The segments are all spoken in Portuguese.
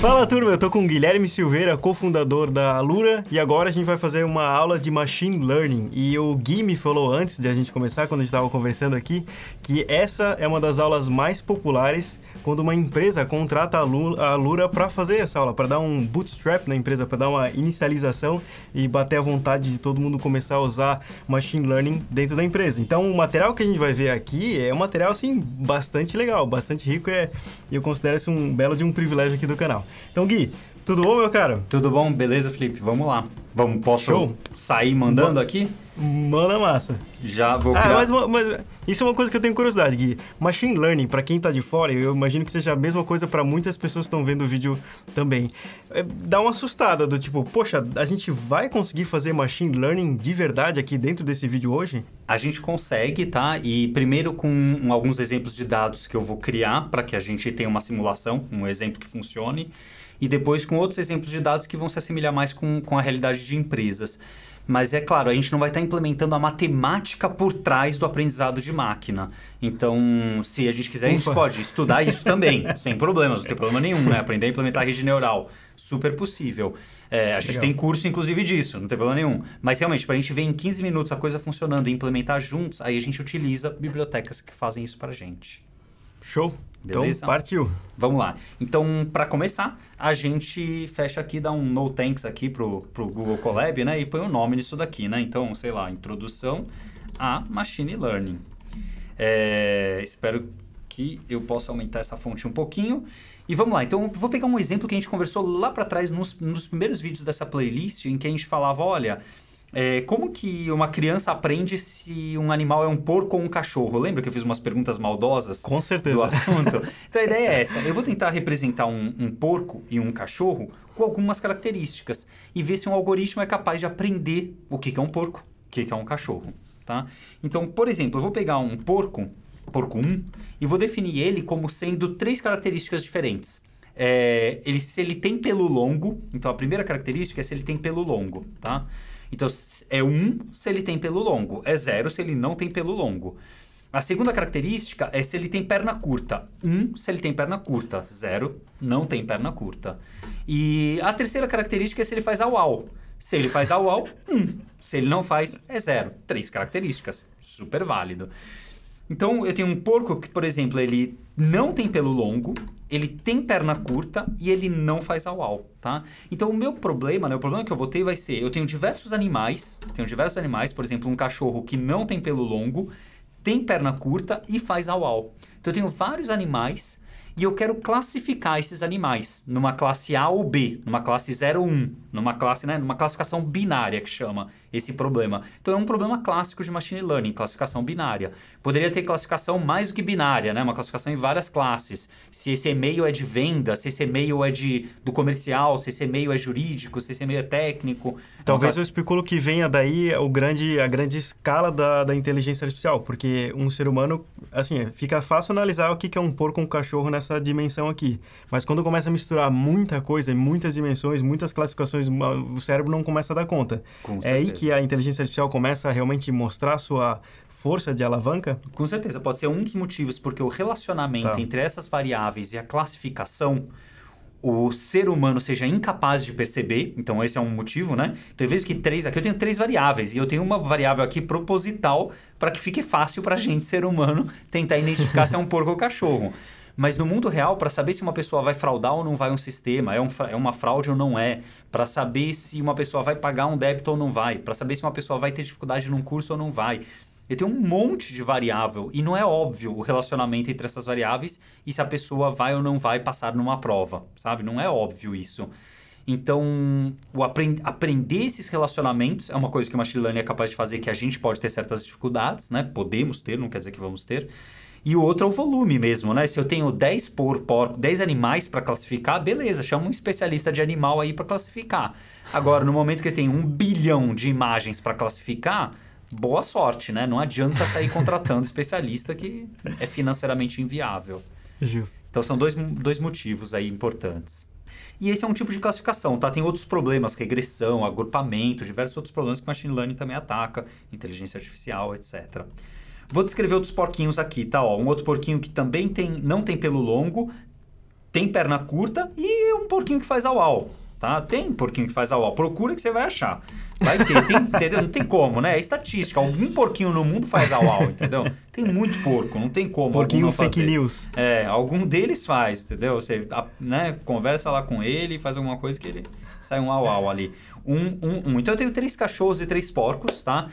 Fala turma, eu tô com o Guilherme Silveira, cofundador da Alura, e agora a gente vai fazer uma aula de Machine Learning. E o Gui me falou antes de a gente começar, quando a gente estava conversando aqui, que essa é uma das aulas mais populares quando uma empresa contrata a Alura para fazer essa aula, para dar um bootstrap na empresa, para dar uma inicialização e bater a vontade de todo mundo começar a usar Machine Learning dentro da empresa. Então, o material que a gente vai ver aqui é um material, assim, bastante legal, bastante rico, é, eu considero esse um belo de um privilégio aqui do canal. Então, Gui, tudo bom, meu cara? Tudo bom, beleza, Felipe? Vamos lá. Vamos, posso Show. sair mandando aqui? Manda massa. Já vou ah, criar. Ah, mas, mas isso é uma coisa que eu tenho curiosidade, Gui. Machine Learning, para quem tá de fora, eu imagino que seja a mesma coisa para muitas pessoas que estão vendo o vídeo também. É, dá uma assustada do tipo, poxa, a gente vai conseguir fazer Machine Learning de verdade aqui dentro desse vídeo hoje? A gente consegue, tá? E primeiro com alguns exemplos de dados que eu vou criar para que a gente tenha uma simulação, um exemplo que funcione. E depois com outros exemplos de dados que vão se assemelhar mais com, com a realidade de empresas. Mas é claro, a gente não vai estar tá implementando a matemática por trás do aprendizado de máquina. Então, se a gente quiser, Ufa. a gente pode estudar isso também, sem problemas, não tem problema nenhum, né? Aprender a implementar a rede neural, super possível. É, a gente Legal. tem curso, inclusive, disso, não tem problema nenhum. Mas realmente, para a gente ver em 15 minutos a coisa funcionando e implementar juntos, aí a gente utiliza bibliotecas que fazem isso para a gente. Show. Então, Beleza? Então, partiu. Vamos lá. Então, para começar, a gente fecha aqui, dá um no thanks aqui pro, pro Google Colab, né? E põe o um nome nisso daqui, né? Então, sei lá, introdução a machine learning. É, espero que eu possa aumentar essa fonte um pouquinho. E vamos lá, então vou pegar um exemplo que a gente conversou lá para trás nos, nos primeiros vídeos dessa playlist, em que a gente falava, olha, é, como que uma criança aprende se um animal é um porco ou um cachorro? Lembra que eu fiz umas perguntas maldosas? Com certeza. Do assunto. Então a ideia é essa. Eu vou tentar representar um, um porco e um cachorro com algumas características e ver se um algoritmo é capaz de aprender o que, que é um porco, o que, que é um cachorro. Tá? Então, por exemplo, eu vou pegar um porco, porco 1, e vou definir ele como sendo três características diferentes. É, ele, se ele tem pelo longo, então a primeira característica é se ele tem pelo longo, tá? Então, é 1 um se ele tem pelo longo, é 0 se ele não tem pelo longo. A segunda característica é se ele tem perna curta. 1 um, se ele tem perna curta, 0 não tem perna curta. E a terceira característica é se ele faz au-au. Se ele faz au-au, 1. Um. Se ele não faz, é 0. Três características, super válido. Então eu tenho um porco que, por exemplo, ele não tem pelo longo, ele tem perna curta e ele não faz au-au, tá? Então o meu problema, né, o problema que eu vou ter vai ser, eu tenho diversos animais, tenho diversos animais, por exemplo, um cachorro que não tem pelo longo, tem perna curta e faz au-au. Então eu tenho vários animais e eu quero classificar esses animais numa classe A ou B, numa classe 0 ou 1, numa classe, né, numa classificação binária que chama esse problema. Então é um problema clássico de machine learning, classificação binária. Poderia ter classificação mais do que binária, né? Uma classificação em várias classes. Se esse e-mail é de venda, se esse e-mail é de, do comercial, se esse e-mail é jurídico, se esse e-mail é técnico. Talvez eu especulo que venha daí o grande, a grande escala da, da inteligência artificial, porque um ser humano, assim, fica fácil analisar o que é um porco um cachorro nessa dimensão aqui. Mas quando começa a misturar muita coisa, muitas dimensões, muitas classificações, o cérebro não começa a dar conta. é aí que que a inteligência artificial começa a realmente mostrar sua força de alavanca? Com certeza, pode ser um dos motivos, porque o relacionamento tá. entre essas variáveis e a classificação o ser humano seja incapaz de perceber, então esse é um motivo, né? Então, eu vejo que três aqui, eu tenho três variáveis, e eu tenho uma variável aqui proposital para que fique fácil para a gente, ser humano, tentar identificar se é um porco ou cachorro. Mas no mundo real, para saber se uma pessoa vai fraudar ou não vai um sistema, é, um, é uma fraude ou não é, para saber se uma pessoa vai pagar um débito ou não vai, para saber se uma pessoa vai ter dificuldade num curso ou não vai. Eu tenho um monte de variável e não é óbvio o relacionamento entre essas variáveis e se a pessoa vai ou não vai passar numa prova, sabe? Não é óbvio isso. Então, o aprend aprender esses relacionamentos é uma coisa que o machine learning é capaz de fazer que a gente pode ter certas dificuldades, né? Podemos ter, não quer dizer que vamos ter. E o outro é o volume mesmo, né? Se eu tenho 10 por porco, 10 animais para classificar, beleza, chama um especialista de animal aí para classificar. Agora, no momento que eu tenho um bilhão de imagens para classificar, boa sorte, né? Não adianta sair contratando especialista que é financeiramente inviável. Justo. Então são dois, dois motivos aí importantes. E esse é um tipo de classificação, tá? Tem outros problemas, regressão, agrupamento, diversos outros problemas que o machine learning também ataca, inteligência artificial, etc. Vou descrever outros porquinhos aqui, tá? Ó, um outro porquinho que também tem, não tem pelo longo, tem perna curta e um porquinho que faz au au. Tá? Tem porquinho que faz au au. Procura que você vai achar. Vai ter, tem, entendeu? Não tem como, né? É estatística. Algum porquinho no mundo faz au au, entendeu? Tem muito porco, não tem como. Porquinho fake fazer. news. É, algum deles faz, entendeu? Você né, conversa lá com ele, faz alguma coisa que ele sai um au au ali. Um, um, um. Então eu tenho três cachorros e três porcos, tá?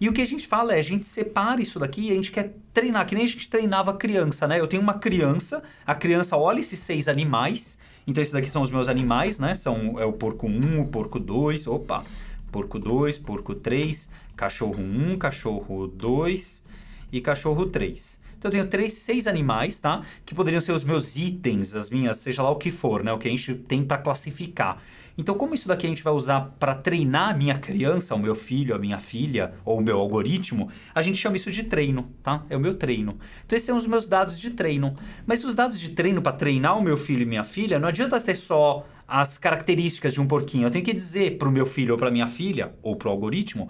E o que a gente fala é, a gente separa isso daqui, a gente quer treinar, que nem a gente treinava criança, né? Eu tenho uma criança, a criança olha esses seis animais, então esses daqui são os meus animais, né? São é o porco 1, um, o porco 2, opa, porco 2, porco 3, cachorro 1, um, cachorro 2 e cachorro 3. Então eu tenho três, seis animais, tá? Que poderiam ser os meus itens, as minhas, seja lá o que for, né? O que a gente tenta classificar. Então, como isso daqui a gente vai usar para treinar a minha criança, o meu filho, a minha filha ou o meu algoritmo, a gente chama isso de treino, tá? É o meu treino. Então, esses são os meus dados de treino. Mas os dados de treino para treinar o meu filho e minha filha, não adianta ter só as características de um porquinho. Eu tenho que dizer para o meu filho ou para minha filha ou para o algoritmo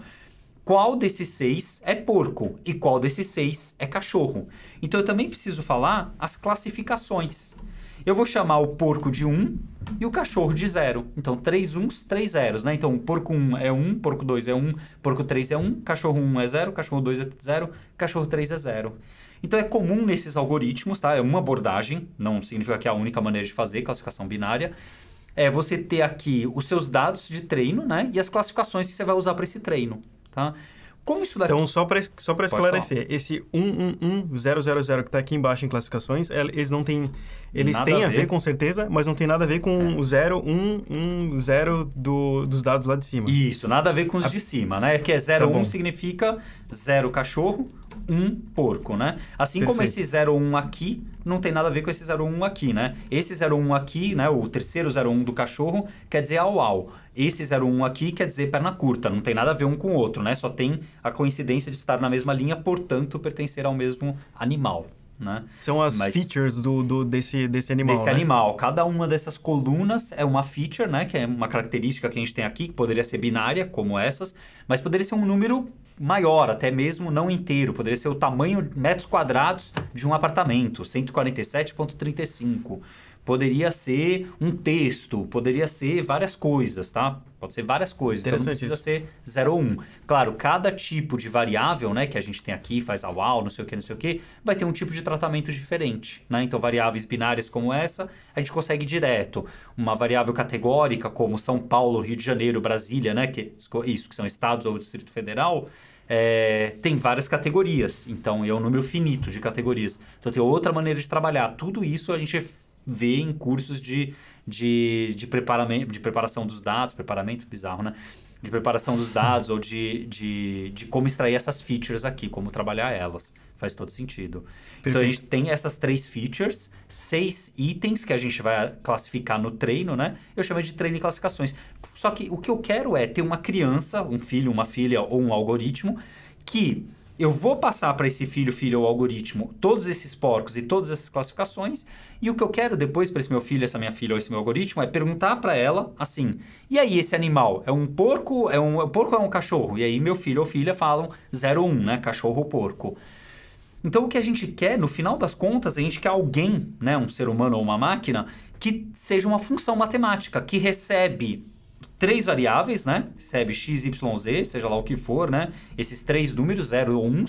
qual desses seis é porco e qual desses seis é cachorro. Então eu também preciso falar as classificações. Eu vou chamar o porco de 1 e o cachorro de 0. Então, 3 uns, 3 zeros, né? Então, porco 1 é 1, um, porco 2 é 1, um, porco 3 é 1, um, cachorro 1 é 0, cachorro 2 é 0, cachorro 3 é 0. Então, é comum nesses algoritmos, tá? É uma abordagem, não significa que é a única maneira de fazer classificação binária. É você ter aqui os seus dados de treino, né? E as classificações que você vai usar para esse treino, tá? Como isso daqui... Então, só para só para esclarecer, falar. esse 111000 que está aqui embaixo em classificações, é, eles não têm... Eles nada têm a ver. ver. com certeza, mas não tem nada a ver com é. o 0110 do, dos dados lá de cima. Isso, nada a ver com os a... de cima, né? É que é 01 tá um significa zero cachorro, um porco, né? Assim Perfeito. como esse 01 aqui não tem nada a ver com esse 01 aqui, né? Esse 01 aqui, né, o terceiro 01 do cachorro, quer dizer au au. Esse 01 aqui quer dizer perna curta, não tem nada a ver um com o outro, né? Só tem a coincidência de estar na mesma linha, portanto, pertencer ao mesmo animal. Né? São as Mas features do, do, desse, desse animal. Desse né? animal. Cada uma dessas colunas é uma feature, né? Que é uma característica que a gente tem aqui, que poderia ser binária, como essas, mas poderia ser um número maior, até mesmo não inteiro. Poderia ser o tamanho metros quadrados de um apartamento, 147,35. Poderia ser um texto, poderia ser várias coisas, tá? Pode ser várias coisas, então não precisa ser 0 ou 1. Um. Claro, cada tipo de variável né, que a gente tem aqui, faz a UAU, não sei o que, não sei o que, vai ter um tipo de tratamento diferente. Né? Então, variáveis binárias como essa, a gente consegue direto. Uma variável categórica como São Paulo, Rio de Janeiro, Brasília, né, que, isso que são estados ou Distrito Federal, é, tem várias categorias. Então, é um número finito de categorias. Então, tem outra maneira de trabalhar. Tudo isso a gente vê em cursos de de, de, preparamento, de preparação dos dados, preparamento bizarro, né? De preparação dos dados ou de, de, de como extrair essas features aqui, como trabalhar elas. Faz todo sentido. Perfeito. Então a gente tem essas três features, seis itens que a gente vai classificar no treino, né? Eu chamei de treino e classificações. Só que o que eu quero é ter uma criança, um filho, uma filha ou um algoritmo que eu vou passar para esse filho, filho ou algoritmo todos esses porcos e todas essas classificações, e o que eu quero depois para esse meu filho, essa minha filha ou esse meu algoritmo é perguntar para ela assim: "E aí esse animal é um porco, é um, é um porco ou é um cachorro?" E aí meu filho ou filha falam 01, um, né, cachorro ou porco. Então o que a gente quer, no final das contas, a gente quer alguém, né, um ser humano ou uma máquina que seja uma função matemática que recebe três variáveis, né? Recebe x, y, z, seja lá o que for, né? Esses três números, 0 ou 1,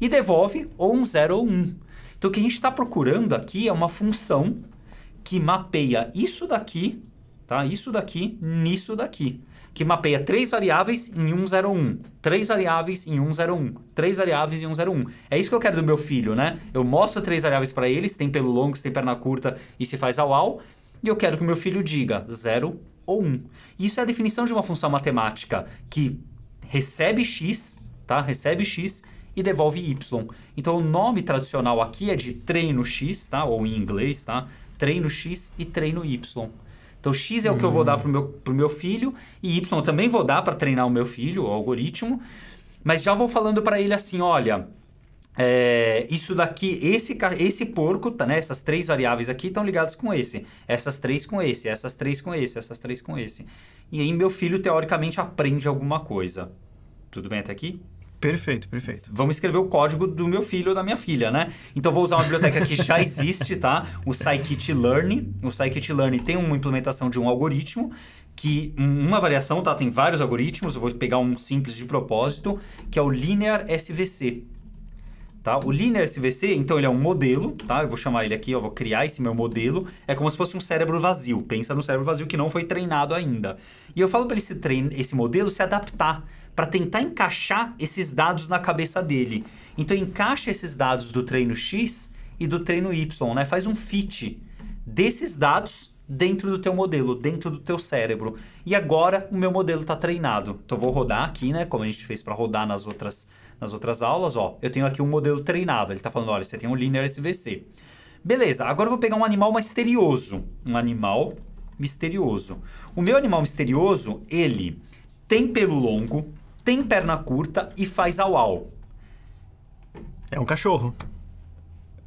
e devolve ou um 0 ou 1. Então, o que a gente está procurando aqui é uma função que mapeia isso daqui, tá? Isso daqui, nisso daqui. Que mapeia três variáveis em 1, 0, 1. Três variáveis em 1, 0, 1. Três variáveis em 1, 0, 1. É isso que eu quero do meu filho, né? Eu mostro três variáveis para ele, se tem pelo longo, se tem perna curta e se faz au-au. E eu quero que o meu filho diga 0, 1 ou 1. Isso é a definição de uma função matemática que recebe x, tá? Recebe x e devolve y. Então o nome tradicional aqui é de treino x, tá? Ou em inglês, tá? Treino x e treino y. Então x é o que eu vou dar pro meu, pro meu filho e y eu também vou dar para treinar o meu filho, o algoritmo. Mas já vou falando para ele assim, olha, é, isso daqui, esse, esse porco, tá, né? Essas três variáveis aqui estão ligadas com esse, essas três com esse, essas três com esse, essas três com esse. E aí meu filho, teoricamente, aprende alguma coisa. Tudo bem até aqui? Perfeito, perfeito. Vamos escrever o código do meu filho ou da minha filha, né? Então vou usar uma biblioteca que já existe, tá? O scikit learn. O scikit learn tem uma implementação de um algoritmo que uma variação, tá? Tem vários algoritmos, eu vou pegar um simples de propósito, que é o linear SVC. Tá? O Linear SVC, então, ele é um modelo, tá? Eu vou chamar ele aqui, eu vou criar esse meu modelo. É como se fosse um cérebro vazio. Pensa no cérebro vazio que não foi treinado ainda. E eu falo para esse, trein esse modelo se adaptar para tentar encaixar esses dados na cabeça dele. Então, encaixa esses dados do treino X e do treino Y, né? Faz um fit desses dados dentro do teu modelo, dentro do teu cérebro. E agora o meu modelo está treinado. Então, eu vou rodar aqui, né? Como a gente fez para rodar nas outras nas outras aulas, ó, eu tenho aqui um modelo treinado Ele está falando, olha, você tem um linear SVC. Beleza, agora eu vou pegar um animal misterioso. Um animal misterioso. O meu animal misterioso, ele tem pelo longo, tem perna curta e faz au-au. É um cachorro.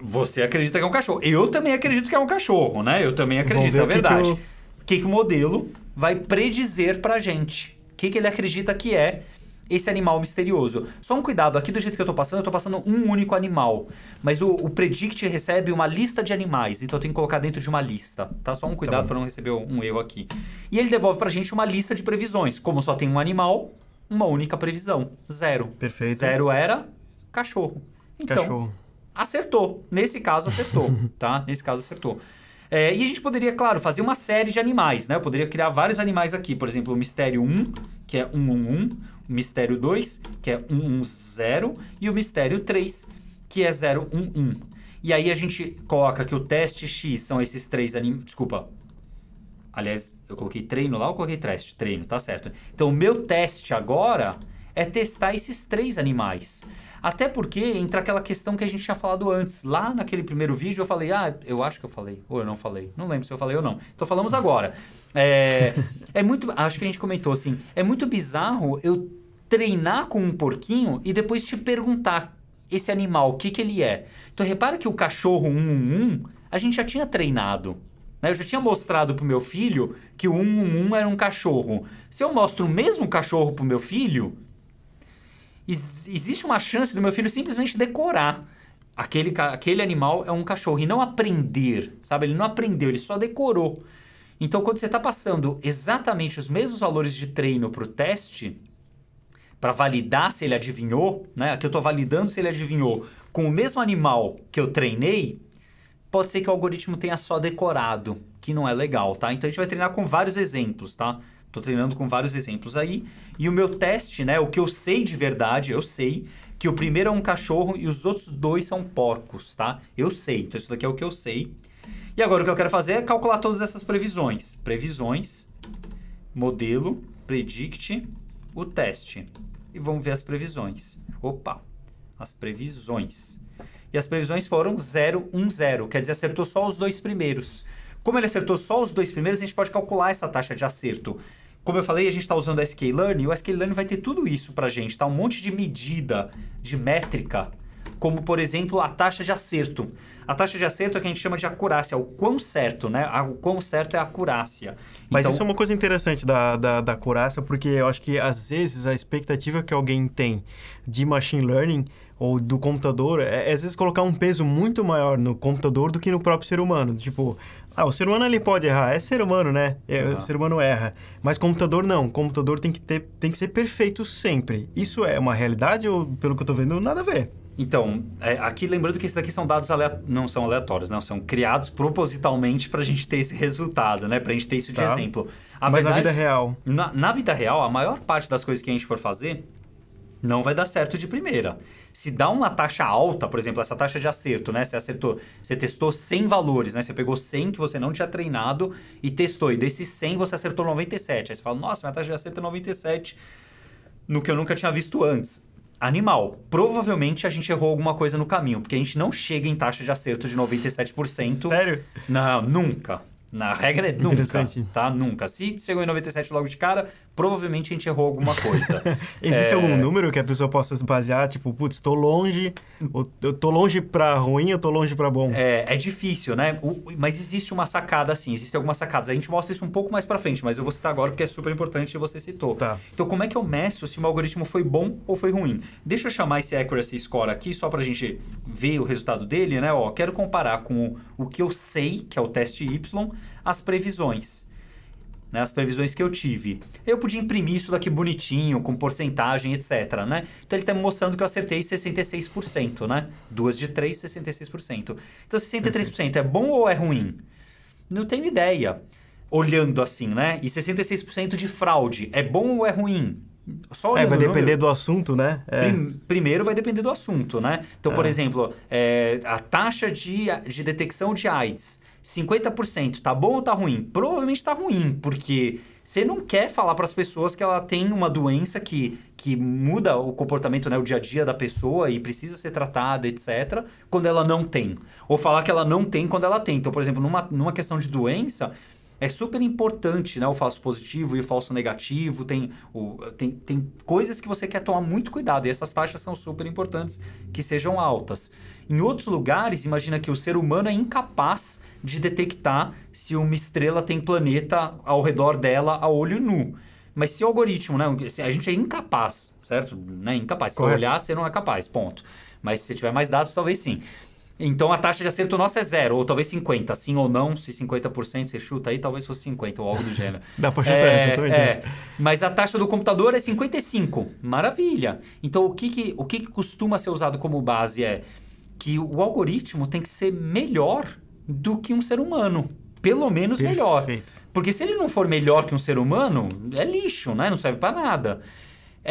Você acredita que é um cachorro. Eu também acredito que é um cachorro, né? Eu também acredito, é verdade. O que, que, eu... que, que o modelo vai predizer para gente? O que, que ele acredita que é esse animal misterioso. Só um cuidado, aqui do jeito que eu tô passando, eu tô passando um único animal. Mas o, o Predict recebe uma lista de animais, então eu tenho que colocar dentro de uma lista, tá? Só um tá cuidado tá para não receber um erro aqui. E ele devolve pra gente uma lista de previsões. Como só tem um animal, uma única previsão, zero. Perfeito. Zero era cachorro. Então, cachorro. acertou. Nesse caso, acertou, tá? Nesse caso, acertou. É, e a gente poderia, claro, fazer uma série de animais, né? Eu poderia criar vários animais aqui. Por exemplo, o Mistério 1, que é 111. O mistério 2, que é 110, e o mistério 3, que é 011. E aí a gente coloca que o teste X são esses três animais. Desculpa. Aliás, eu coloquei treino lá ou coloquei teste? Treino, tá certo. Então, o meu teste agora é testar esses três animais. Até porque entra aquela questão que a gente tinha falado antes. Lá naquele primeiro vídeo eu falei, ah, eu acho que eu falei, ou eu não falei. Não lembro se eu falei ou não. Então falamos agora. É, é muito. Acho que a gente comentou assim. É muito bizarro eu treinar com um porquinho e depois te perguntar esse animal, o que, que ele é. Então repara que o cachorro 111 a gente já tinha treinado. Né? Eu já tinha mostrado pro meu filho que o 111 era um cachorro. Se eu mostro o mesmo cachorro pro meu filho, ex existe uma chance do meu filho simplesmente decorar. Aquele, aquele animal é um cachorro e não aprender, sabe? Ele não aprendeu, ele só decorou. Então, quando você está passando exatamente os mesmos valores de treino para o teste, para validar se ele adivinhou, né? Aqui eu estou validando se ele adivinhou com o mesmo animal que eu treinei, pode ser que o algoritmo tenha só decorado, que não é legal, tá? Então a gente vai treinar com vários exemplos, tá? Estou treinando com vários exemplos aí. E o meu teste, né? O que eu sei de verdade, eu sei que o primeiro é um cachorro e os outros dois são porcos, tá? Eu sei. Então isso daqui é o que eu sei. E agora o que eu quero fazer é calcular todas essas previsões. Previsões, modelo, predict, o teste. E vamos ver as previsões. Opa, as previsões. E as previsões foram 0, 1, 0, quer dizer, acertou só os dois primeiros. Como ele acertou só os dois primeiros, a gente pode calcular essa taxa de acerto. Como eu falei, a gente está usando o sklearn e o sklearn vai ter tudo isso para a gente, tá? Um monte de medida, de métrica como por exemplo a taxa de acerto. A taxa de acerto é o que a gente chama de acurácia, é o quão certo, né? O quão certo é a acurácia. Mas então... isso é uma coisa interessante da, da, da acurácia, porque eu acho que às vezes a expectativa que alguém tem de machine learning ou do computador é, é às vezes colocar um peso muito maior no computador do que no próprio ser humano. Tipo, ah, o ser humano ele pode errar, é ser humano, né? É, uhum. O ser humano erra. Mas computador não, o computador tem que, ter, tem que ser perfeito sempre. Isso é uma realidade ou, pelo que eu tô vendo, nada a ver? Então, é, aqui lembrando que esses daqui são dados não são aleatórios, não, né? são criados propositalmente para a gente ter esse resultado, né? Para a gente ter isso de tá. exemplo. A Mas verdade, na vida real. Na, na vida real, a maior parte das coisas que a gente for fazer não vai dar certo de primeira. Se dá uma taxa alta, por exemplo, essa taxa de acerto, né? Você acertou, você testou 100 valores, né? Você pegou 100 que você não tinha treinado e testou. E desses 100 você acertou 97. Aí você fala, nossa, minha taxa de acerto é 97, no que eu nunca tinha visto antes animal. Provavelmente a gente errou alguma coisa no caminho, porque a gente não chega em taxa de acerto de 97%. Sério? Não, nunca. Na regra é nunca, tá? Nunca. Se chegou em 97 logo de cara, provavelmente a gente errou alguma coisa. Existe é... algum número que a pessoa possa se basear, tipo, putz, estou longe, eu tô longe para ruim, eu tô longe para bom? É, é difícil, né? O, mas existe uma sacada, assim, existem algumas sacadas. A gente mostra isso um pouco mais para frente, mas eu vou citar agora porque é super importante e você citou. Tá. Então, como é que eu meço se o meu algoritmo foi bom ou foi ruim? Deixa eu chamar esse accuracy score aqui, só para a gente ver o resultado dele, né? Ó, quero comparar com o que eu sei, que é o teste Y, as previsões. Né, as previsões que eu tive. Eu podia imprimir isso daqui bonitinho, com porcentagem, etc. Né? Então ele está me mostrando que eu acertei 66%, né? Duas de três, 66%. Então 63% é bom ou é ruim? Não tenho ideia. Olhando assim, né? E 66% de fraude é bom ou é ruim? Só é, vai depender do assunto, né? É. primeiro vai depender do assunto, né? Então, é. por exemplo, é, a taxa de, de detecção de AIDS, 50%, tá bom ou tá ruim? Provavelmente tá ruim, porque você não quer falar para as pessoas que ela tem uma doença que, que muda o comportamento, né, o dia a dia da pessoa e precisa ser tratada, etc., quando ela não tem. Ou falar que ela não tem quando ela tem. Então, por exemplo, numa, numa questão de doença, é super importante, né? O falso positivo e o falso negativo. Tem, o, tem, tem coisas que você quer tomar muito cuidado. E essas taxas são super importantes que sejam altas. Em outros lugares, imagina que o ser humano é incapaz de detectar se uma estrela tem planeta ao redor dela a olho nu. Mas se o algoritmo, né? A gente é incapaz, certo? Né? Incapaz. Se Correto. olhar, você não é capaz, ponto. Mas se tiver mais dados, talvez sim. Então a taxa de acerto nossa é zero, ou talvez 50, sim ou não, se 50% você chuta aí, talvez fosse 50 ou algo do gênero. Dá para chutar é, essa, é. Mas a taxa do computador é 55. Maravilha. Então o que, que o que, que costuma ser usado como base é que o algoritmo tem que ser melhor do que um ser humano. Pelo menos Perfeito. melhor. Porque se ele não for melhor que um ser humano, é lixo, né? Não serve para nada.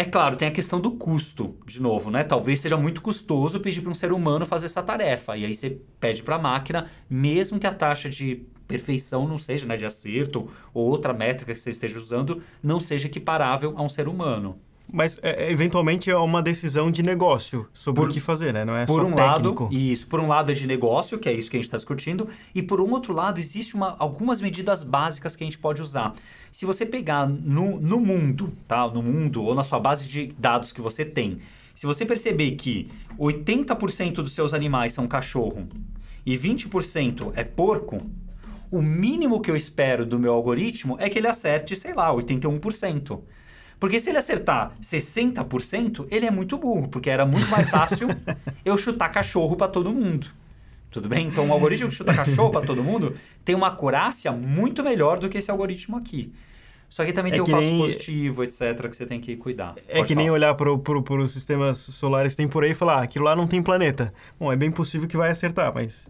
É claro, tem a questão do custo, de novo, né? Talvez seja muito custoso pedir para um ser humano fazer essa tarefa. E aí você pede para a máquina, mesmo que a taxa de perfeição não seja, né, de acerto ou outra métrica que você esteja usando, não seja equiparável a um ser humano mas é, é, eventualmente é uma decisão de negócio sobre por, o que fazer, né? Não é por só um técnico. Lado, isso, por um lado é de negócio, que é isso que a gente está discutindo, e por um outro lado existem algumas medidas básicas que a gente pode usar. Se você pegar no, no mundo, tá? No mundo ou na sua base de dados que você tem, se você perceber que 80% dos seus animais são cachorro e 20% é porco, o mínimo que eu espero do meu algoritmo é que ele acerte, sei lá, 81%. Porque se ele acertar 60%, ele é muito burro, porque era muito mais fácil eu chutar cachorro para todo mundo. Tudo bem? Então, o algoritmo que chuta cachorro para todo mundo tem uma acurácia muito melhor do que esse algoritmo aqui. Só que também é tem que o falso nem... positivo, etc., que você tem que cuidar. É Pode é que falar. nem olhar para os sistemas solares que tem por aí e falar, ah, aquilo lá não tem planeta. Bom, é bem possível que vai acertar, mas...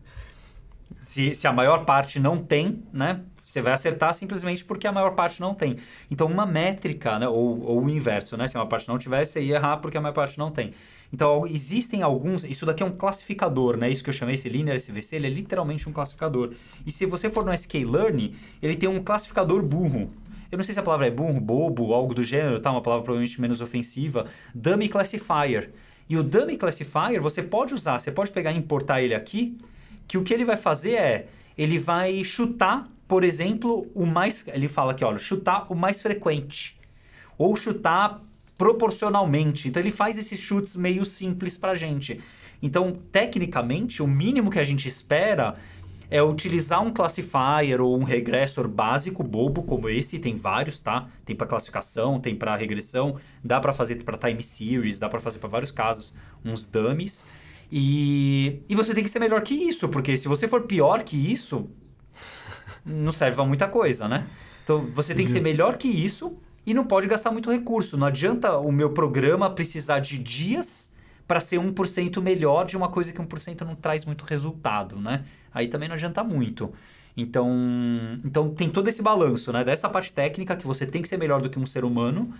Se, se a maior parte não tem, né? Você vai acertar simplesmente porque a maior parte não tem. Então, uma métrica, né, ou, ou o inverso, né? Se a maior parte não tivesse, você ia errar porque a maior parte não tem. Então, existem alguns. Isso daqui é um classificador, né? Isso que eu chamei esse Linear SVC, ele é literalmente um classificador. E se você for no sklearn, ele tem um classificador burro. Eu não sei se a palavra é burro, bobo, algo do gênero, tá? Uma palavra provavelmente menos ofensiva. Dummy Classifier. E o Dummy Classifier você pode usar, você pode pegar e importar ele aqui, que o que ele vai fazer é ele vai chutar, por exemplo, o mais. Ele fala aqui, olha, chutar o mais frequente. Ou chutar proporcionalmente. Então ele faz esses chutes meio simples pra gente. Então, tecnicamente, o mínimo que a gente espera é utilizar um classifier ou um regressor básico bobo como esse, tem vários, tá? Tem para classificação, tem para regressão, dá para fazer para time series, dá para fazer para vários casos, uns dummies. E, e você tem que ser melhor que isso, porque se você for pior que isso, não serve a muita coisa, né? Então você tem que Justo. ser melhor que isso e não pode gastar muito recurso. Não adianta o meu programa precisar de dias para ser 1% melhor de uma coisa que 1% não traz muito resultado, né? Aí também não adianta muito. Então, então tem todo esse balanço, né? Dessa parte técnica que você tem que ser melhor do que um ser humano,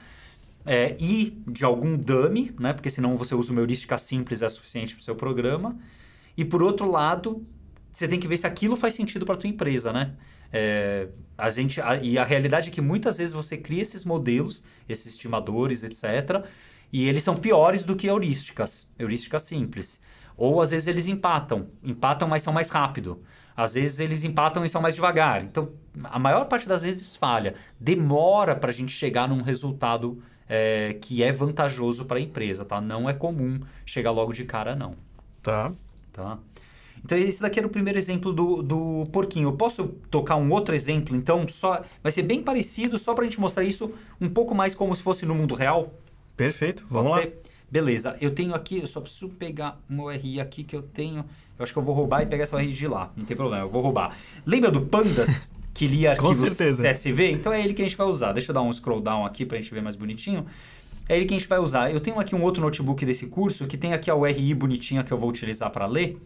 é, e de algum dummy, né? porque senão você usa uma heurística simples é suficiente para o seu programa. E por outro lado, você tem que ver se aquilo faz sentido para a tua empresa, né? É, a gente, a, e a realidade é que muitas vezes você cria esses modelos, esses estimadores, etc., e eles são piores do que heurísticas, heurísticas simples. Ou às vezes eles empatam, empatam, mas são mais rápido. Às vezes eles empatam e são mais devagar. Então, a maior parte das vezes falha. Demora para a gente chegar num resultado é, que é vantajoso para a empresa, tá? Não é comum chegar logo de cara, não. Tá. Tá. Então, esse daqui era o primeiro exemplo do, do porquinho. Eu posso tocar um outro exemplo, então? só Vai ser bem parecido, só para a gente mostrar isso um pouco mais como se fosse no mundo real. Perfeito, vamos Pode lá. Ser? Beleza, eu tenho aqui, eu só preciso pegar uma URI aqui que eu tenho. Eu acho que eu vou roubar e pegar essa URI de lá, não tem problema, eu vou roubar. Lembra do Pandas? que lia arquivos CSV. Então é ele que a gente vai usar. Deixa eu dar um scroll down aqui para a gente ver mais bonitinho. É ele que a gente vai usar. Eu tenho aqui um outro notebook desse curso que tem aqui a URI bonitinha que eu vou utilizar para ler.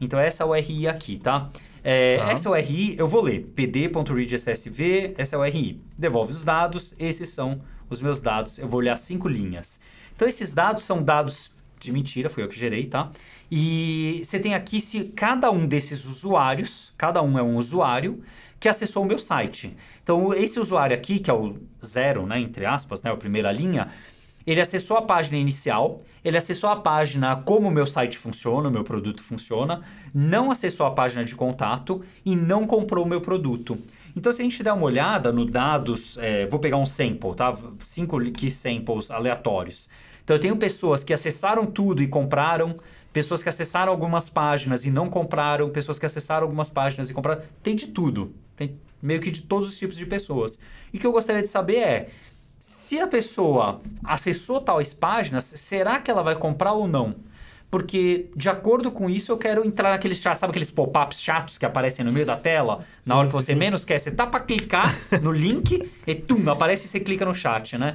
Então é essa é URI aqui, tá? É, tá. Essa URI eu vou ler, pd.readssv, essa URI. Devolve os dados, esses são os meus dados, eu vou olhar cinco linhas. Então esses dados são dados de mentira, fui eu que gerei, tá? E você tem aqui se cada um desses usuários, cada um é um usuário, que acessou o meu site. Então, esse usuário aqui, que é o zero, né, entre aspas, né, a primeira linha, ele acessou a página inicial, ele acessou a página como o meu site funciona, o meu produto funciona, não acessou a página de contato e não comprou o meu produto. Então, se a gente der uma olhada no dados, é, vou pegar um sample, tá? Cinco que samples aleatórios. Então, eu tenho pessoas que acessaram tudo e compraram, pessoas que acessaram algumas páginas e não compraram, pessoas que acessaram algumas páginas e compraram. Tem de tudo, tem meio que de todos os tipos de pessoas. E o que eu gostaria de saber é, se a pessoa acessou tais páginas, será que ela vai comprar ou não? porque de acordo com isso eu quero entrar naqueles chatos, sabe aqueles pop-ups chatos que aparecem no meio da tela? Sim, na hora que você sim. menos quer, você tá pra clicar no link e tum, aparece e você clica no chat, né?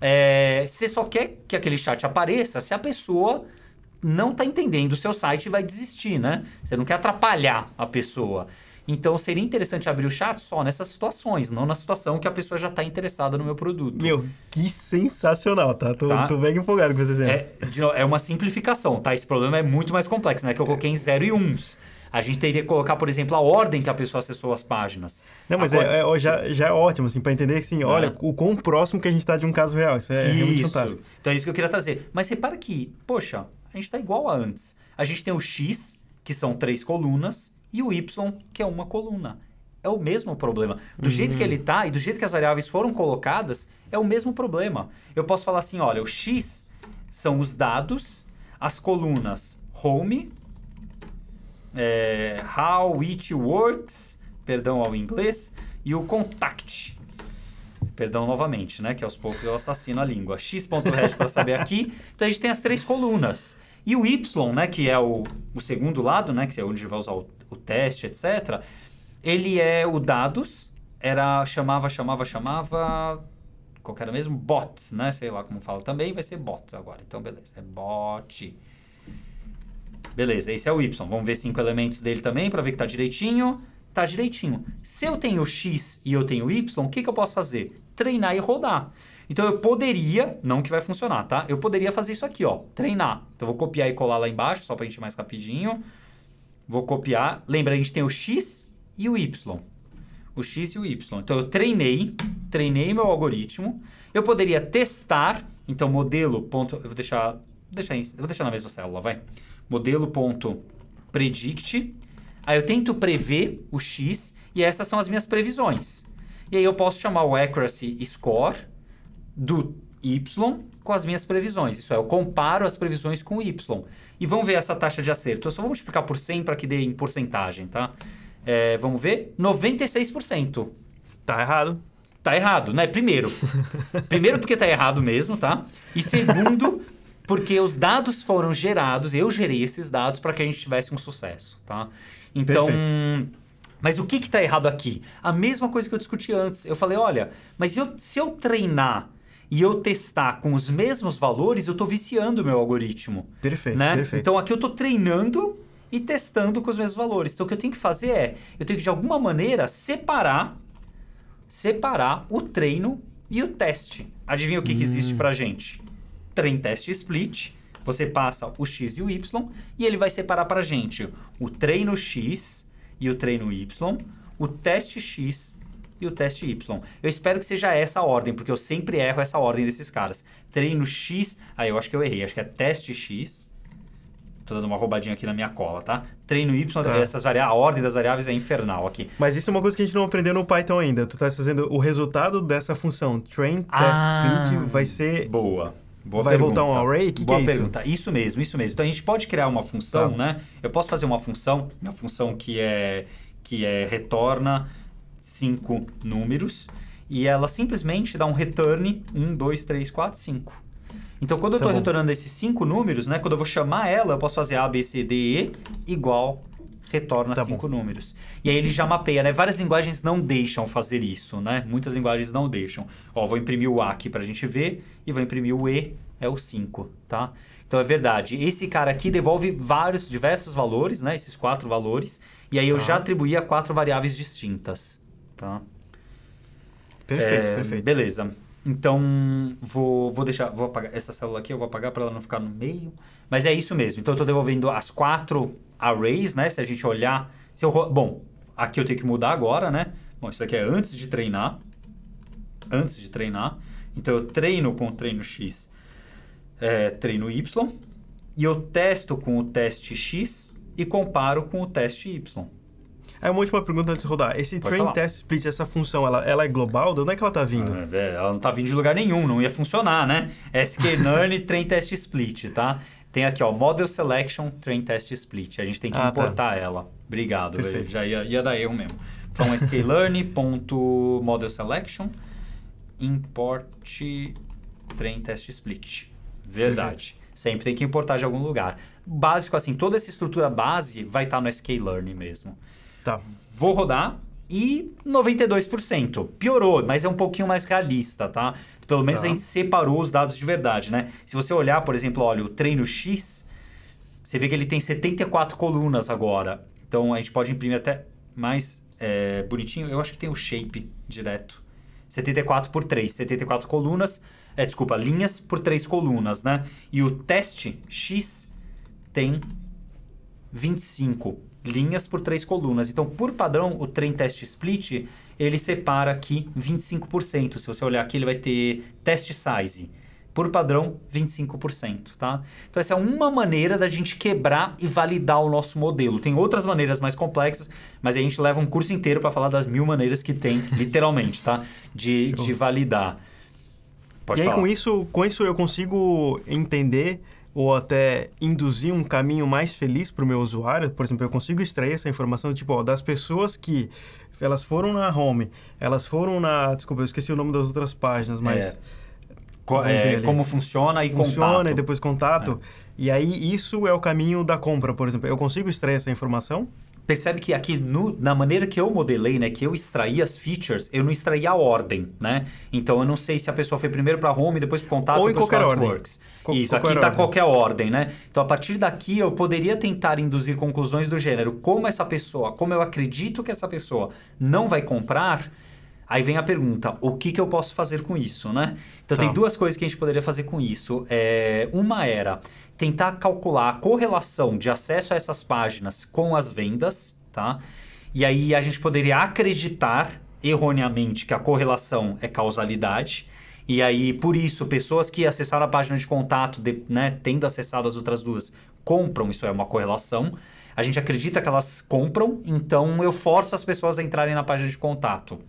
É, você só quer que aquele chat apareça se a pessoa não tá entendendo o seu site e vai desistir, né? Você não quer atrapalhar a pessoa. Então seria interessante abrir o chat só nessas situações, não na situação que a pessoa já está interessada no meu produto. Meu, que sensacional, tá? Tô, tá? tô empolgado com vocês. É, é uma simplificação, tá? Esse problema é muito mais complexo, né? Que eu coloquei em 0 e 1. A gente teria que colocar, por exemplo, a ordem que a pessoa acessou as páginas. Não, mas é, é, já, já é ótimo, assim, para entender assim, tá. olha, o quão próximo que a gente está de um caso real. Isso é isso. realmente fantástico. Então é isso que eu queria trazer. Mas repara que, poxa, a gente está igual a antes. A gente tem o X, que são três colunas, e o Y, que é uma coluna. É o mesmo problema. Do uhum. jeito que ele está e do jeito que as variáveis foram colocadas, é o mesmo problema. Eu posso falar assim: olha, o X são os dados, as colunas home, é, how it works, perdão ao inglês, e o contact. Perdão novamente, né? Que aos poucos eu assassino a língua. x.red para saber aqui. Então a gente tem as três colunas. E o y, né? Que é o, o segundo lado, né? Que é onde vai usar o o teste, etc. Ele é o dados, era chamava, chamava, chamava, qual era mesmo? Bots, né? Sei lá como fala também, vai ser bots agora. Então, beleza, é bot. Beleza, esse é o Y. Vamos ver cinco elementos dele também para ver que tá direitinho. Tá direitinho. Se eu tenho X e eu tenho Y, o que, que eu posso fazer? Treinar e rodar. Então eu poderia, não que vai funcionar, tá? Eu poderia fazer isso aqui, ó, treinar. Então eu vou copiar e colar lá embaixo, só para a gente ir mais rapidinho. Vou copiar. Lembra, a gente tem o x e o y. O x e o y. Então, eu treinei, treinei meu algoritmo. Eu poderia testar, então, modelo ponto... Eu vou deixar, vou deixar, em, vou deixar na mesma célula, vai. Modelo ponto predict. Aí eu tento prever o x e essas são as minhas previsões. E aí eu posso chamar o accuracy score do Y com as minhas previsões. Isso é, eu comparo as previsões com Y. E vamos ver essa taxa de acerto. Eu só vou multiplicar por 100 para que dê em porcentagem, tá? É, vamos ver? 96%. Tá errado. Tá errado, né? Primeiro. Primeiro porque tá errado mesmo, tá? E segundo, porque os dados foram gerados, eu gerei esses dados para que a gente tivesse um sucesso, tá? Então... Perfeito. Mas o que está errado aqui? A mesma coisa que eu discuti antes. Eu falei, olha, mas eu, se eu treinar e eu testar com os mesmos valores, eu estou viciando o meu algoritmo. Perfeito, né? perfeito. Então aqui eu estou treinando e testando com os mesmos valores. Então o que eu tenho que fazer é, eu tenho que de alguma maneira separar, separar o treino e o teste. Adivinha o que, hum. que existe para hum. gente? trein-teste split. Você passa o x e o y e ele vai separar para gente o treino x e o treino y, o teste x e o teste Y. Eu espero que seja essa a ordem, porque eu sempre erro essa ordem desses caras. Treino X, aí ah, eu acho que eu errei, acho que é teste X. Tô dando uma roubadinha aqui na minha cola, tá? Treino Y, tá. essas variáveis, a ordem das variáveis é infernal aqui. Mas isso é uma coisa que a gente não aprendeu no Python ainda. Tu tá fazendo o resultado dessa função train ah, speed vai ser boa. Boa vai pergunta. voltar um array? Que Boa que é pergunta. Isso? isso? mesmo, isso mesmo. Então a gente pode criar uma função, tá. né? Eu posso fazer uma função, Uma função que é que é retorna cinco números e ela simplesmente dá um return 1, 2, 3, 4, 5. Então, quando eu estou tá retornando esses cinco números, né? Quando eu vou chamar ela, eu posso fazer A, B, C, D, E igual retorna tá cinco bom. números. E aí ele já mapeia, né? Várias linguagens não deixam fazer isso, né? Muitas linguagens não deixam. Ó, vou imprimir o A aqui para a gente ver e vou imprimir o E, é o 5, tá? Então é verdade. Esse cara aqui devolve vários, diversos valores, né? Esses quatro valores. E aí eu tá. já atribuí a quatro variáveis distintas tá? Perfeito, é, perfeito. Beleza. Então, vou, vou deixar, vou apagar essa célula aqui, eu vou apagar para ela não ficar no meio. Mas é isso mesmo. Então, eu estou devolvendo as quatro arrays, né? Se a gente olhar... Se eu, bom, aqui eu tenho que mudar agora, né? Bom, isso aqui é antes de treinar. Antes de treinar. Então, eu treino com o treino X, é, treino Y. E eu testo com o teste X e comparo com o teste Y. Aí uma última pergunta antes de rodar. Esse Pode train falar. test split, essa função, ela, ela é global? De onde é que ela tá vindo? Ah, ela não tá vindo de lugar nenhum, não ia funcionar, né? sklearn train test split, tá? Tem aqui, ó, model selection train test split. A gente tem que ah, tá. importar tá. ela. Obrigado, Perfeito. velho. Já ia, ia dar eu mesmo. From então, sklearn.model selection import train test split. Verdade. Perfeito. Sempre tem que importar de algum lugar. Básico assim, toda essa estrutura base vai estar tá no sklearn mesmo. Tá. Vou rodar e 92%. Piorou, mas é um pouquinho mais realista, tá? Pelo menos tá. a gente separou os dados de verdade, né? Se você olhar, por exemplo, olha, o treino X, você vê que ele tem 74 colunas agora. Então a gente pode imprimir até mais é, bonitinho. Eu acho que tem o shape direto. 74 por 3, 74 colunas. É, desculpa, linhas por 3 colunas, né? E o teste X tem 25 linhas por três colunas. Então, por padrão, o trem test split, ele separa aqui 25%. Se você olhar aqui, ele vai ter test size. Por padrão, 25%, tá? Então, essa é uma maneira da gente quebrar e validar o nosso modelo. Tem outras maneiras mais complexas, mas a gente leva um curso inteiro para falar das mil maneiras que tem, literalmente, tá? De, de validar. Pode e falar. aí, com isso, com isso, eu consigo entender ou até induzir um caminho mais feliz para o meu usuário. Por exemplo, eu consigo extrair essa informação tipo, ó, das pessoas que elas foram na home, elas foram na. Desculpa, eu esqueci o nome das outras páginas, mas. É. Co é, como funciona e funciona contato. e depois contato. É. E aí, isso é o caminho da compra, por exemplo. Eu consigo extrair essa informação percebe que aqui no, na maneira que eu modelei, né, que eu extraí as features, eu não extraí a ordem, né? Então eu não sei se a pessoa foi primeiro para home, depois para contato, ou em qualquer ordem. Isso qualquer aqui está qualquer ordem, né? Então a partir daqui eu poderia tentar induzir conclusões do gênero, como essa pessoa, como eu acredito que essa pessoa não vai comprar, Aí vem a pergunta, o que, que eu posso fazer com isso, né? Então, tá. tem duas coisas que a gente poderia fazer com isso. É, uma era tentar calcular a correlação de acesso a essas páginas com as vendas, tá? E aí a gente poderia acreditar erroneamente que a correlação é causalidade. E aí, por isso, pessoas que acessaram a página de contato, de, né, tendo acessado as outras duas, compram, isso é uma correlação. A gente acredita que elas compram, então eu forço as pessoas a entrarem na página de contato.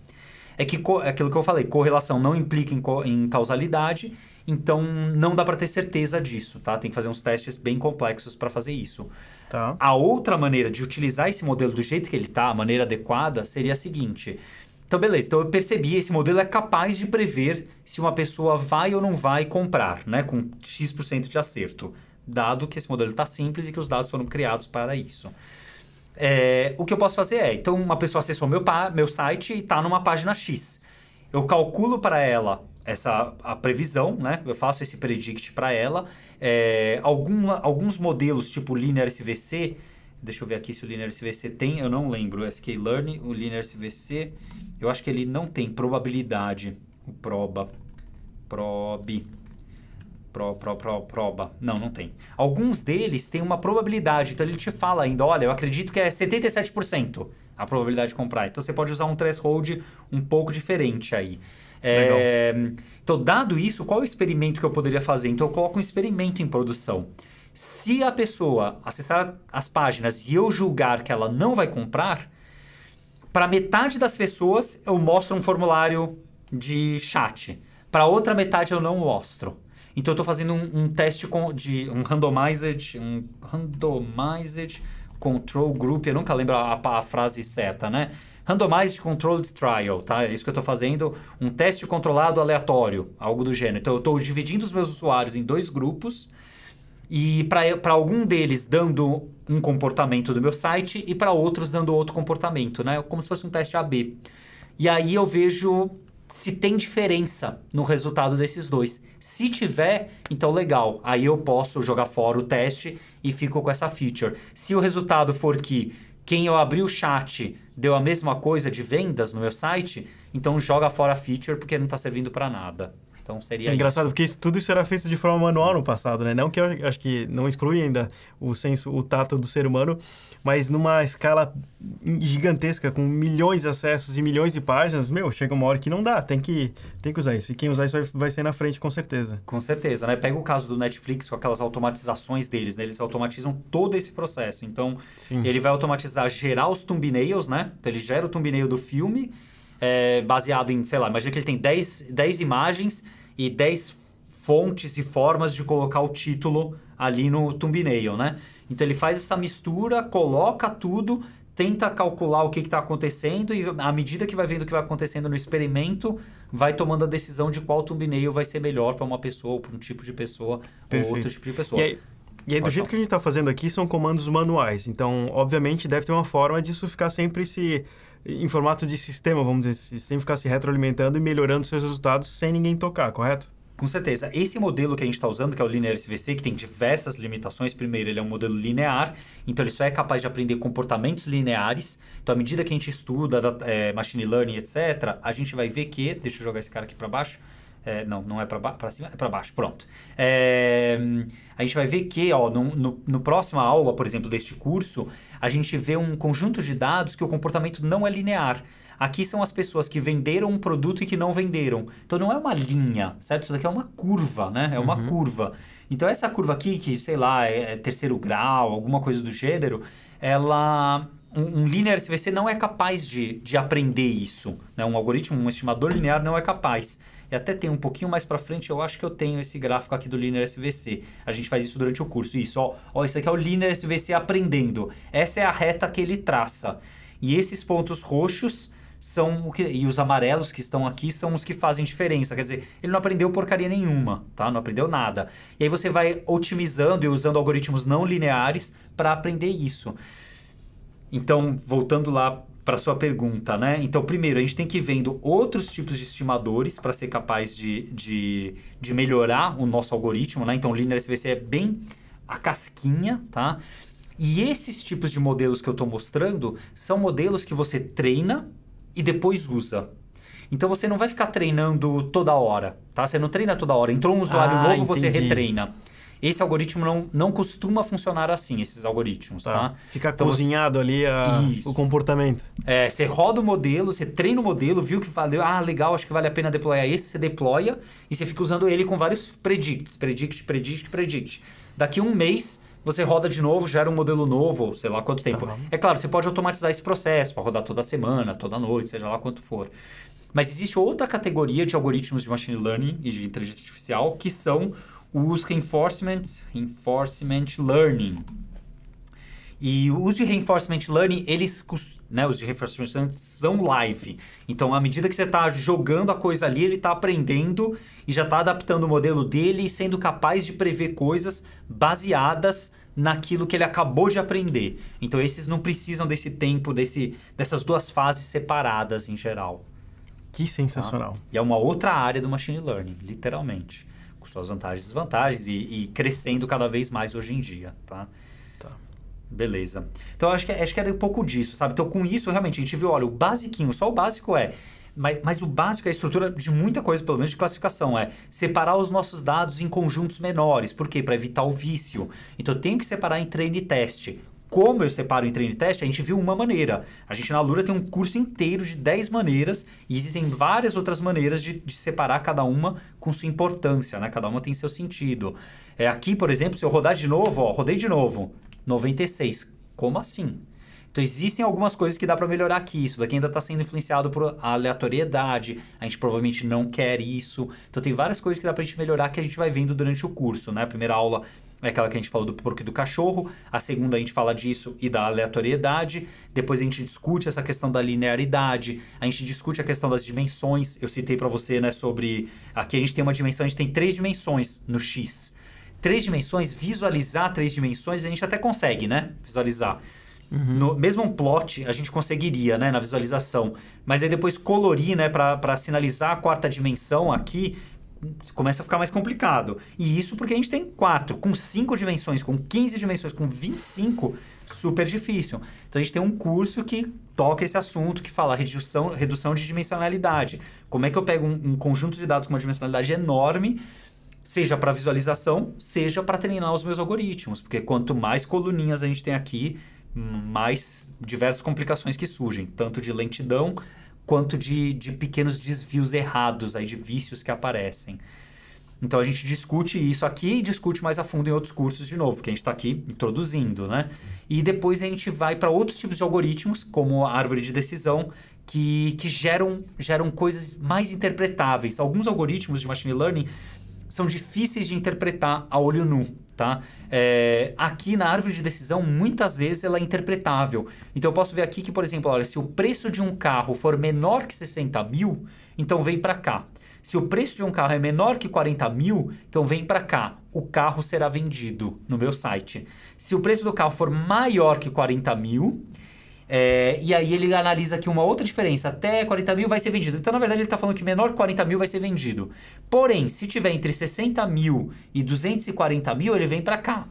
É que é aquilo que eu falei, correlação não implica em, co em causalidade, então não dá para ter certeza disso, tá? Tem que fazer uns testes bem complexos para fazer isso. Tá. A outra maneira de utilizar esse modelo do jeito que ele tá, a maneira adequada, seria a seguinte: então, beleza. Então, eu percebi esse modelo é capaz de prever se uma pessoa vai ou não vai comprar, né? Com X% de acerto. Dado que esse modelo está simples e que os dados foram criados para isso. É, o que eu posso fazer é, então uma pessoa acessou meu, meu site e está numa página X. Eu calculo para ela essa a previsão, né? Eu faço esse predict para ela. É, alguns modelos tipo Linear SVC, deixa eu ver aqui se o Linear SVC tem, eu não lembro. sklearn, o Linear SVC, eu acho que ele não tem probabilidade, o proba, prob. Pro, pro, pro, proba. Não, não tem. Alguns deles têm uma probabilidade, então ele te fala ainda, olha, eu acredito que é 77% a probabilidade de comprar. Então você pode usar um threshold um pouco diferente aí. É, então, dado isso, qual é o experimento que eu poderia fazer? Então eu coloco um experimento em produção. Se a pessoa acessar as páginas e eu julgar que ela não vai comprar, para metade das pessoas eu mostro um formulário de chat. Para outra metade eu não mostro. Então eu estou fazendo um, um teste com, de um randomized, um randomized control group, eu nunca lembro a, a, a frase certa, né? Randomized Controlled Trial, tá? É isso que eu estou fazendo, um teste controlado aleatório, algo do gênero. Então eu estou dividindo os meus usuários em dois grupos e para algum deles dando um comportamento do meu site e para outros dando outro comportamento, né? Como se fosse um teste AB. E aí eu vejo se tem diferença no resultado desses dois. Se tiver, então legal, aí eu posso jogar fora o teste e fico com essa feature. Se o resultado for que quem eu abri o chat deu a mesma coisa de vendas no meu site, então joga fora a feature porque não está servindo para nada. Então seria é engraçado isso. porque isso, tudo isso era feito de forma manual no passado, né? Não que eu acho que não exclui ainda o senso, o tato do ser humano, mas numa escala gigantesca, com milhões de acessos e milhões de páginas, meu, chega uma hora que não dá, tem que, tem que usar isso. E quem usar isso vai, vai ser na frente, com certeza. Com certeza, né? Pega o caso do Netflix com aquelas automatizações deles, né? Eles automatizam todo esse processo. Então, Sim. ele vai automatizar gerar os thumbnails, né? Então, ele gera o thumbnail do filme, é, baseado em, sei lá, imagina que ele tem 10, 10 imagens e 10 fontes e formas de colocar o título ali no thumbnail, né? Então ele faz essa mistura, coloca tudo, tenta calcular o que está acontecendo e à medida que vai vendo o que vai acontecendo no experimento, vai tomando a decisão de qual thumbnail vai ser melhor para uma pessoa ou para um tipo de pessoa Perfeito. ou outro tipo de pessoa. E aí, e aí do jeito que a gente está fazendo aqui, são comandos manuais. Então, obviamente, deve ter uma forma disso ficar sempre se em formato de sistema, vamos dizer, sem ficar se retroalimentando e melhorando seus resultados sem ninguém tocar, correto? Com certeza. Esse modelo que a gente está usando, que é o Linear SVC, que tem diversas limitações. Primeiro, ele é um modelo linear, então ele só é capaz de aprender comportamentos lineares. Então, à medida que a gente estuda é, machine learning, etc., a gente vai ver que. Deixa eu jogar esse cara aqui para baixo. É, não, não é para cima, é para baixo, pronto. É, a gente vai ver que, ó, no, no, no, próxima aula, por exemplo, deste curso, a gente vê um conjunto de dados que o comportamento não é linear. Aqui são as pessoas que venderam um produto e que não venderam. Então não é uma linha, certo? Isso daqui é uma curva, né? É uma uhum. curva. Então essa curva aqui, que sei lá, é, é terceiro grau, alguma coisa do gênero, ela um, um linear SVC não é capaz de, de aprender isso. Né? Um algoritmo, um estimador linear não é capaz. E até tem um pouquinho mais para frente, eu acho que eu tenho esse gráfico aqui do Linear SVC. A gente faz isso durante o curso. Isso, ó, ó isso aqui é o Linear SVC aprendendo. Essa é a reta que ele traça. E esses pontos roxos são o que. E os amarelos que estão aqui são os que fazem diferença. Quer dizer, ele não aprendeu porcaria nenhuma, tá? Não aprendeu nada. E aí você vai otimizando e usando algoritmos não lineares para aprender isso. Então, voltando lá para sua pergunta, né? Então, primeiro, a gente tem que ir vendo outros tipos de estimadores para ser capaz de, de, de, melhorar o nosso algoritmo, né? Então, o Linear SVC é bem a casquinha, tá? E esses tipos de modelos que eu estou mostrando são modelos que você treina e depois usa. Então você não vai ficar treinando toda hora, tá? Você não treina toda hora. Entrou um usuário ah, novo, entendi. você retreina. Esse algoritmo não, não costuma funcionar assim, esses algoritmos, tá? tá? Fica então, cozinhado você... ali a... o comportamento. É, você roda o modelo, você treina o modelo, viu que valeu, ah, legal, acho que vale a pena deployar esse, você deploya e você fica usando ele com vários predicts, predict, predict, predict. Daqui um mês você roda de novo, gera um modelo novo, sei lá quanto tempo. Tá é claro, você pode automatizar esse processo para rodar toda semana, toda noite, seja lá quanto for. Mas existe outra categoria de algoritmos de machine learning e de inteligência artificial que são os reinforcement, reinforcement learning. E o uso de reinforcement learning, eles né? Os refrescantes são live. Então, à medida que você está jogando a coisa ali, ele está aprendendo e já está adaptando o modelo dele e sendo capaz de prever coisas baseadas naquilo que ele acabou de aprender. Então, esses não precisam desse tempo, desse, dessas duas fases separadas em geral. Que sensacional. Tá? E é uma outra área do machine learning, literalmente. Com suas vantagens e desvantagens e, e crescendo cada vez mais hoje em dia, tá? Beleza. Então acho que, é, acho que era um pouco disso, sabe? Então com isso, realmente, a gente viu, olha, o basiquinho, só o básico é. Mas, mas o básico é a estrutura de muita coisa, pelo menos de classificação, é separar os nossos dados em conjuntos menores. Por quê? Para evitar o vício. Então eu tenho que separar em treino e teste. Como eu separo em treino e teste, a gente viu uma maneira. A gente na Lura tem um curso inteiro de 10 maneiras e existem várias outras maneiras de, de separar cada uma com sua importância, né? Cada uma tem seu sentido. É, aqui, por exemplo, se eu rodar de novo, ó, rodei de novo. 96. Como assim? Então existem algumas coisas que dá para melhorar aqui. Isso daqui ainda está sendo influenciado por aleatoriedade. A gente provavelmente não quer isso. Então tem várias coisas que dá para a gente melhorar que a gente vai vendo durante o curso, né? A primeira aula é aquela que a gente falou do porco e do cachorro. A segunda a gente fala disso e da aleatoriedade. Depois a gente discute essa questão da linearidade. A gente discute a questão das dimensões. Eu citei para você, né, sobre aqui a gente tem uma dimensão, a gente tem três dimensões no X três dimensões, visualizar três dimensões, a gente até consegue, né? Visualizar. Uhum. No, mesmo um plot a gente conseguiria, né, na visualização. Mas aí depois colorir, né, para sinalizar a quarta dimensão aqui, começa a ficar mais complicado. E isso porque a gente tem quatro, com cinco dimensões, com 15 dimensões, com 25, super difícil. Então a gente tem um curso que toca esse assunto, que fala redução, redução de dimensionalidade. Como é que eu pego um, um conjunto de dados com uma dimensionalidade enorme seja para visualização, seja para treinar os meus algoritmos, porque quanto mais coluninhas a gente tem aqui, mais diversas complicações que surgem, tanto de lentidão quanto de, de pequenos desvios errados, aí, de vícios que aparecem. Então a gente discute isso aqui e discute mais a fundo em outros cursos de novo, que a gente está aqui introduzindo, né? E depois a gente vai para outros tipos de algoritmos, como a árvore de decisão, que, que geram, geram coisas mais interpretáveis. Alguns algoritmos de machine learning são difíceis de interpretar a olho nu. Tá? É, aqui na árvore de decisão, muitas vezes ela é interpretável. Então eu posso ver aqui que, por exemplo, olha, se o preço de um carro for menor que 60 mil, então vem para cá. Se o preço de um carro é menor que 40 mil, então vem para cá. O carro será vendido no meu site. Se o preço do carro for maior que 40 mil, é, e aí ele analisa que uma outra diferença até 40 mil vai ser vendido. Então, na verdade, ele está falando que menor 40 mil vai ser vendido. Porém, se tiver entre 60 mil e 240 mil, ele vem para cá.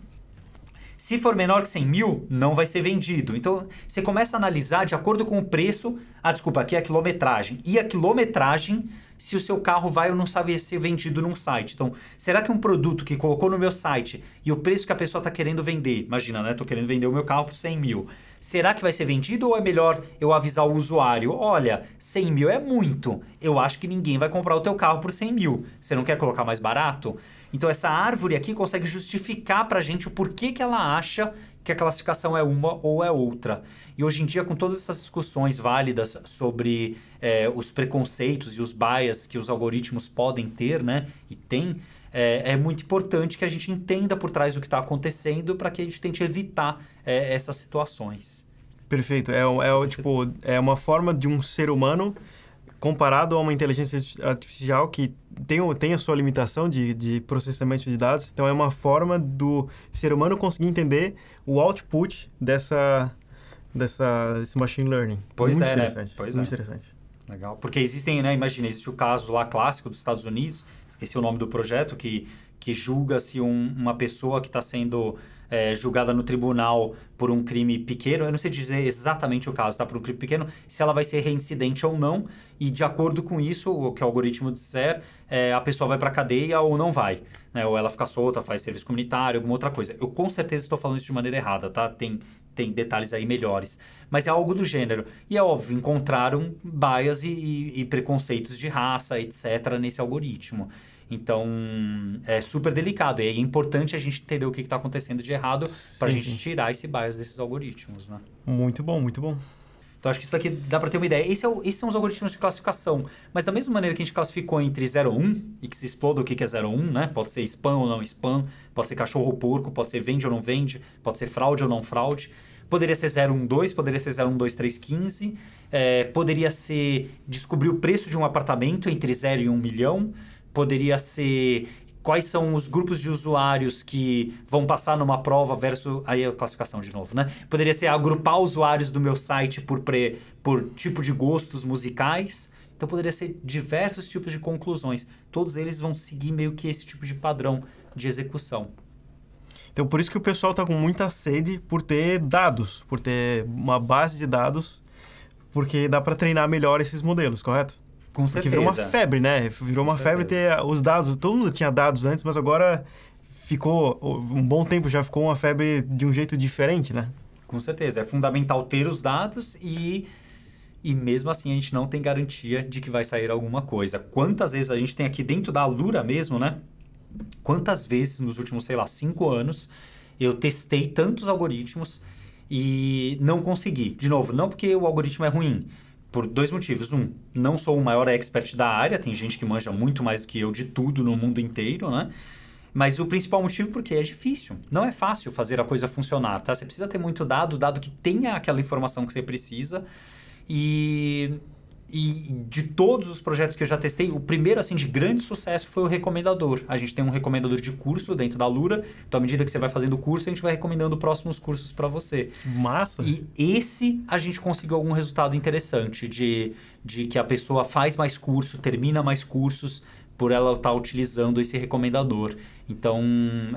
Se for menor que 100 mil, não vai ser vendido. Então, você começa a analisar de acordo com o preço, ah, desculpa, aqui é a quilometragem, e a quilometragem se o seu carro vai ou não sabe ser vendido num site. Então, será que um produto que colocou no meu site e o preço que a pessoa está querendo vender, imagina, né? Estou querendo vender o meu carro por 100 mil. Será que vai ser vendido ou é melhor eu avisar o usuário? Olha, 100 mil é muito. Eu acho que ninguém vai comprar o teu carro por 100 mil. Você não quer colocar mais barato? Então essa árvore aqui consegue justificar para a gente o porquê que ela acha que a classificação é uma ou é outra. E hoje em dia, com todas essas discussões válidas sobre é, os preconceitos e os bias que os algoritmos podem ter, né, e tem, é, é muito importante que a gente entenda por trás do que está acontecendo para que a gente tente evitar é, essas situações. Perfeito. É, é, é tipo, é uma forma de um ser humano comparado a uma inteligência artificial que tem, tem a sua limitação de, de processamento de dados, então é uma forma do ser humano conseguir entender o output dessa, dessa, desse machine learning. Pois muito é, né? interessante, né? Pois muito é. interessante. Legal. Porque existem, né? Imagina, existe o caso lá clássico dos Estados Unidos, esqueci o nome do projeto, que, que julga se um, uma pessoa que está sendo é, julgada no tribunal por um crime pequeno, eu não sei dizer exatamente o caso, tá? Por um crime pequeno, se ela vai ser reincidente ou não, e de acordo com isso, o que o algoritmo disser, é, a pessoa vai para cadeia ou não vai. Né? Ou ela fica solta, faz serviço comunitário, alguma outra coisa. Eu com certeza estou falando isso de maneira errada, tá? Tem, tem detalhes aí melhores. Mas é algo do gênero. E é óbvio, encontraram bias e, e, e preconceitos de raça, etc., nesse algoritmo. Então, é super delicado. E é importante a gente entender o que está acontecendo de errado para a gente tirar esse bias desses algoritmos, né? Muito bom, muito bom. Então, acho que isso daqui dá para ter uma ideia. Esse é o, esses são os algoritmos de classificação. Mas da mesma maneira que a gente classificou entre 0 1, e que se exploda o que é 0 1, né? Pode ser spam ou não spam, pode ser cachorro ou porco, pode ser vende ou não vende, pode ser fraude ou não fraude. Poderia ser 012, poderia ser 012315, é, poderia ser descobrir o preço de um apartamento entre 0 e 1 milhão, poderia ser quais são os grupos de usuários que vão passar numa prova versus. Aí a é classificação de novo, né? Poderia ser agrupar usuários do meu site por, pre, por tipo de gostos musicais. Então poderia ser diversos tipos de conclusões. Todos eles vão seguir meio que esse tipo de padrão de execução. Então por isso que o pessoal está com muita sede por ter dados, por ter uma base de dados, porque dá para treinar melhor esses modelos, correto? Com certeza. Que virou uma febre, né? Virou Com uma certeza. febre ter ah, os dados. Todo mundo tinha dados antes, mas agora ficou. Um bom tempo já ficou uma febre de um jeito diferente, né? Com certeza. É fundamental ter os dados e. E mesmo assim a gente não tem garantia de que vai sair alguma coisa. Quantas vezes a gente tem aqui dentro da Alura mesmo, né? Quantas vezes nos últimos, sei lá, cinco anos eu testei tantos algoritmos e não consegui. De novo, não porque o algoritmo é ruim, por dois motivos. Um, não sou o maior expert da área, tem gente que manja muito mais do que eu de tudo no mundo inteiro, né? Mas o principal motivo porque é difícil. Não é fácil fazer a coisa funcionar, tá? Você precisa ter muito dado, dado que tenha aquela informação que você precisa. E e de todos os projetos que eu já testei, o primeiro assim de grande sucesso foi o recomendador. A gente tem um recomendador de curso dentro da Lura. Então, à medida que você vai fazendo o curso, a gente vai recomendando próximos cursos para você. Massa! E esse a gente conseguiu algum resultado interessante de, de que a pessoa faz mais curso, termina mais cursos, por ela estar tá utilizando esse recomendador. Então,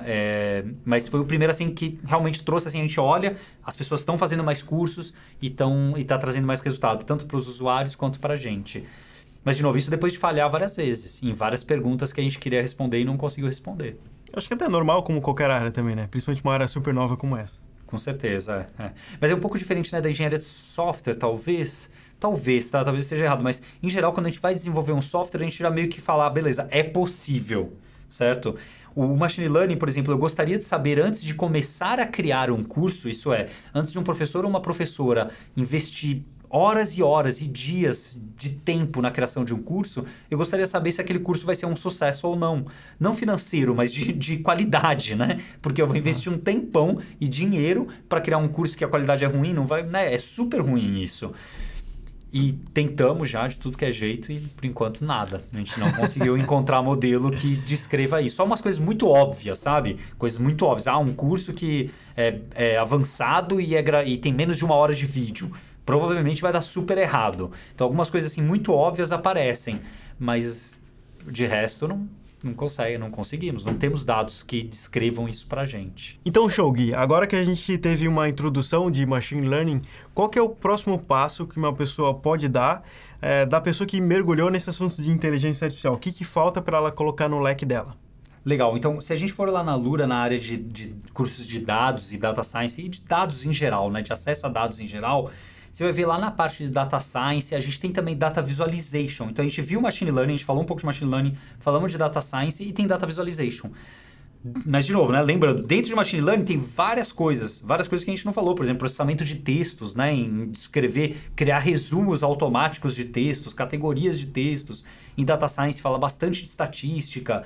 é, mas foi o primeiro assim que realmente trouxe assim a gente olha, as pessoas estão fazendo mais cursos e estão e está trazendo mais resultado tanto para os usuários quanto para a gente. Mas de novo isso depois de falhar várias vezes em várias perguntas que a gente queria responder e não conseguiu responder. Eu acho que é até normal como qualquer área também, né? Principalmente uma área super nova como essa. Com certeza. É. Mas é um pouco diferente né, da engenharia de software, talvez Talvez, tá? Talvez esteja errado, mas em geral, quando a gente vai desenvolver um software, a gente já meio que fala, ah, beleza, é possível, certo? O machine learning, por exemplo, eu gostaria de saber antes de começar a criar um curso, isso é, antes de um professor ou uma professora investir horas e horas e dias de tempo na criação de um curso, eu gostaria de saber se aquele curso vai ser um sucesso ou não. Não financeiro, mas de, de qualidade, né? Porque eu vou investir um tempão e dinheiro para criar um curso que a qualidade é ruim, não vai, né? É super ruim isso. E tentamos já de tudo que é jeito e por enquanto nada. A gente não conseguiu encontrar modelo que descreva isso. Só umas coisas muito óbvias, sabe? Coisas muito óbvias. Ah, um curso que é, é avançado e, é gra... e tem menos de uma hora de vídeo. Provavelmente vai dar super errado. Então algumas coisas assim muito óbvias aparecem, mas de resto não não consegue, não conseguimos, não temos dados que descrevam isso para gente. Então, show, agora que a gente teve uma introdução de Machine Learning, qual que é o próximo passo que uma pessoa pode dar é, da pessoa que mergulhou nesse assunto de inteligência artificial? O que, que falta para ela colocar no leque dela? Legal, então se a gente for lá na Lura, na área de, de cursos de dados e data science e de dados em geral, né, de acesso a dados em geral, você vai ver lá na parte de data science, a gente tem também data visualization. Então a gente viu machine learning, a gente falou um pouco de machine learning, falamos de data science e tem data visualization. Mas, de novo, né? Lembrando, dentro de machine learning tem várias coisas, várias coisas que a gente não falou. Por exemplo, processamento de textos, né? Em escrever, criar resumos automáticos de textos, categorias de textos. Em data science fala bastante de estatística.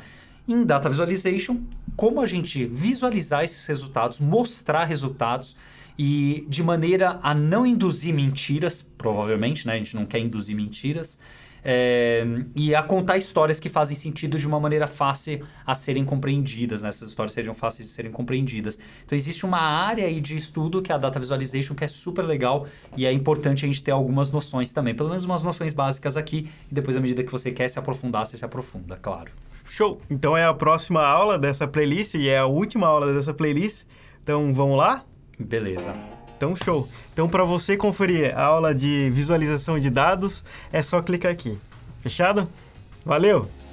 Em data visualization, como a gente visualizar esses resultados, mostrar resultados e de maneira a não induzir mentiras, provavelmente, né? A gente não quer induzir mentiras. É, e a contar histórias que fazem sentido de uma maneira fácil a serem compreendidas, né? essas histórias sejam fáceis de serem compreendidas. Então, existe uma área aí de estudo que é a Data Visualization, que é super legal e é importante a gente ter algumas noções também, pelo menos umas noções básicas aqui, e depois, à medida que você quer se aprofundar, você se aprofunda, claro. Show! Então, é a próxima aula dessa playlist e é a última aula dessa playlist, então vamos lá? Beleza. Então, show. Então, para você conferir a aula de visualização de dados, é só clicar aqui. Fechado? Valeu!